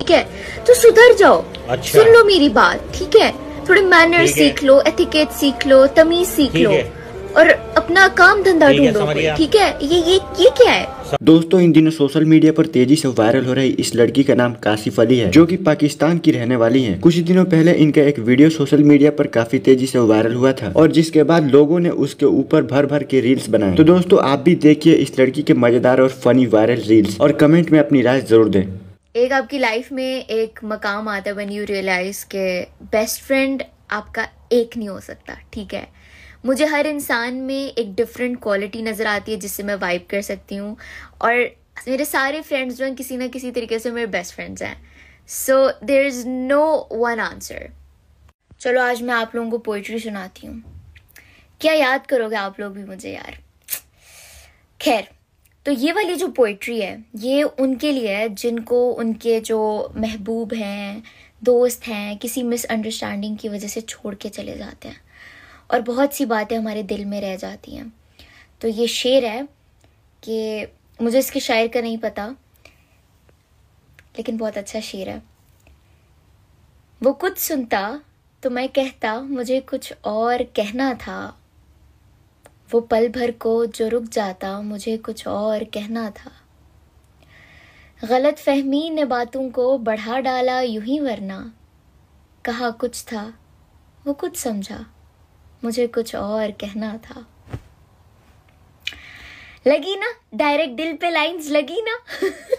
ठीक है तो सुधर जाओ अच्छा। सुन लो मेरी बात ठीक है थोड़े मैनर सीख लो एथिकेट सीख लो तमीज सीख लो और अपना काम धंधा ढूंढो ठीक है ये ये ये क्या है दोस्तों इन दिनों सोशल मीडिया पर तेजी से वायरल हो रही इस लड़की का नाम काशिफ अली है जो कि पाकिस्तान की रहने वाली है कुछ दिनों पहले इनका एक वीडियो सोशल मीडिया पर काफी तेजी से वायरल हुआ था और जिसके बाद लोगों ने उसके ऊपर भर भर के रील्स बनाए तो दोस्तों आप भी देखिए इस लड़की के मजेदार और फनी वायरल रील्स और कमेंट में अपनी राय जरूर दें एक आपकी लाइफ में एक मकाम आता है वन यू रियलाइज के बेस्ट फ्रेंड आपका एक नहीं हो सकता ठीक है मुझे हर इंसान में एक डिफरेंट क्वालिटी नज़र आती है जिससे मैं वाइब कर सकती हूँ और मेरे सारे फ्रेंड्स जो हैं किसी ना किसी तरीके से मेरे बेस्ट फ्रेंड्स हैं so there is no one answer चलो आज मैं आप लोगों को पोइट्री सुनाती हूँ क्या याद करोगे आप लोग भी मुझे यार खैर तो ये वाली जो पोइट्री है ये उनके लिए है जिनको उनके जो महबूब हैं दोस्त हैं किसी मिसअंडरस्टैंडिंग की वजह से छोड़ के चले जाते हैं और बहुत सी बातें हमारे दिल में रह जाती हैं तो ये शेर है कि मुझे इसके शायर का नहीं पता लेकिन बहुत अच्छा शेर है वो कुछ सुनता तो मैं कहता मुझे कुछ और कहना था वो पल भर को जो रुक जाता मुझे कुछ और कहना था गलत फहमी ने बातों को बढ़ा डाला यूं ही वरना कहा कुछ था वो कुछ समझा मुझे कुछ और कहना था लगी ना डायरेक्ट दिल पे लाइंस लगी ना